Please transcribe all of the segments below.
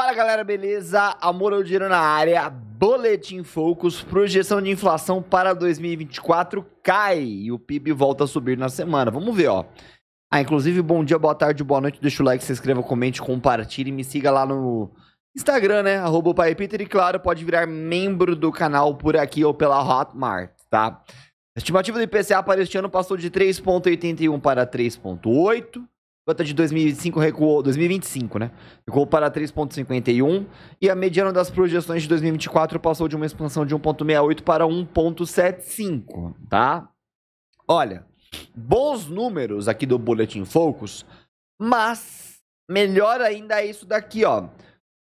Fala galera, beleza? Amor ao dinheiro na área, boletim Focus, projeção de inflação para 2024 cai e o PIB volta a subir na semana. Vamos ver, ó. Ah, inclusive, bom dia, boa tarde, boa noite. Deixa o like, se inscreva, comente, compartilhe e me siga lá no Instagram, né? Arroba Peter e claro, pode virar membro do canal por aqui ou pela Hotmart, tá? A estimativa do IPCA para este ano passou de 3,81 para 3,8. Tá de 2005 recuou, 2025, né? Recuou para 3,51 e a mediana das projeções de 2024 passou de uma expansão de 1,68 para 1,75, tá? Olha, bons números aqui do Boletim Focus, mas melhor ainda é isso daqui, ó.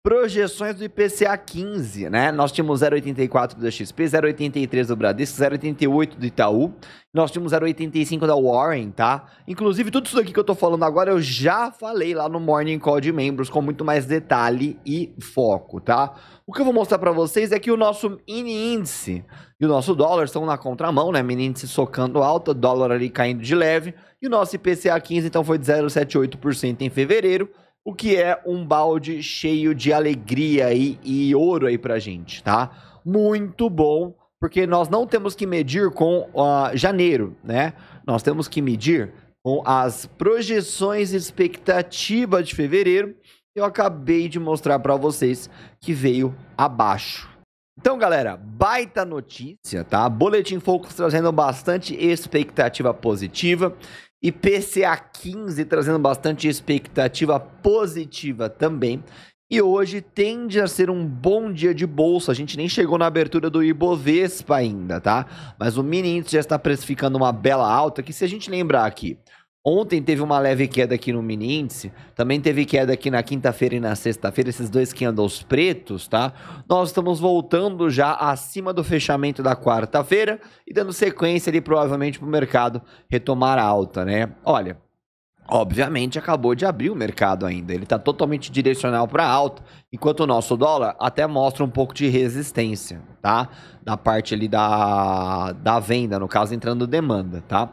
Projeções do IPCA 15, né? Nós tínhamos 0,84 do XP, 0,83 do Bradesco, 0,88 do Itaú. Nós tínhamos 0,85 da Warren, tá? Inclusive, tudo isso daqui que eu tô falando agora, eu já falei lá no Morning Call de membros com muito mais detalhe e foco, tá? O que eu vou mostrar para vocês é que o nosso mini índice e o nosso dólar estão na contramão, né? Mini índice socando alta, dólar ali caindo de leve. E o nosso IPCA 15, então, foi de 0,78% em fevereiro o que é um balde cheio de alegria e, e ouro aí pra gente, tá? Muito bom, porque nós não temos que medir com uh, janeiro, né? Nós temos que medir com as projeções expectativa de fevereiro. Eu acabei de mostrar para vocês que veio abaixo, então, galera, baita notícia, tá? Boletim Focus trazendo bastante expectativa positiva e PCA 15 trazendo bastante expectativa positiva também. E hoje tende a ser um bom dia de bolsa. A gente nem chegou na abertura do Ibovespa ainda, tá? Mas o mini índice já está precificando uma bela alta que se a gente lembrar aqui, Ontem teve uma leve queda aqui no mini índice, também teve queda aqui na quinta-feira e na sexta-feira, esses dois candles pretos, tá? Nós estamos voltando já acima do fechamento da quarta-feira e dando sequência ali provavelmente para o mercado retomar alta, né? Olha, obviamente acabou de abrir o mercado ainda, ele está totalmente direcional para alta, enquanto o nosso dólar até mostra um pouco de resistência, tá? Da parte ali da, da venda, no caso entrando demanda, tá?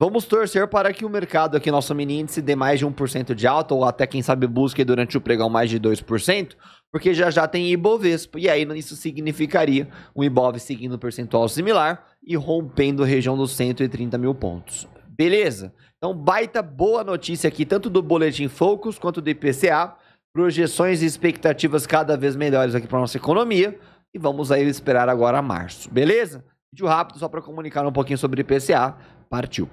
Vamos torcer para que o mercado aqui, nosso mini índice, dê mais de 1% de alta, ou até, quem sabe, busque durante o pregão mais de 2%, porque já já tem Ibovespa, e aí isso significaria um Ibov seguindo um percentual similar e rompendo a região dos 130 mil pontos. Beleza? Então, baita boa notícia aqui, tanto do Boletim Focus quanto do IPCA, projeções e expectativas cada vez melhores aqui para nossa economia, e vamos aí esperar agora março, beleza? Vídeo rápido só para comunicar um pouquinho sobre IPCA. Partiu!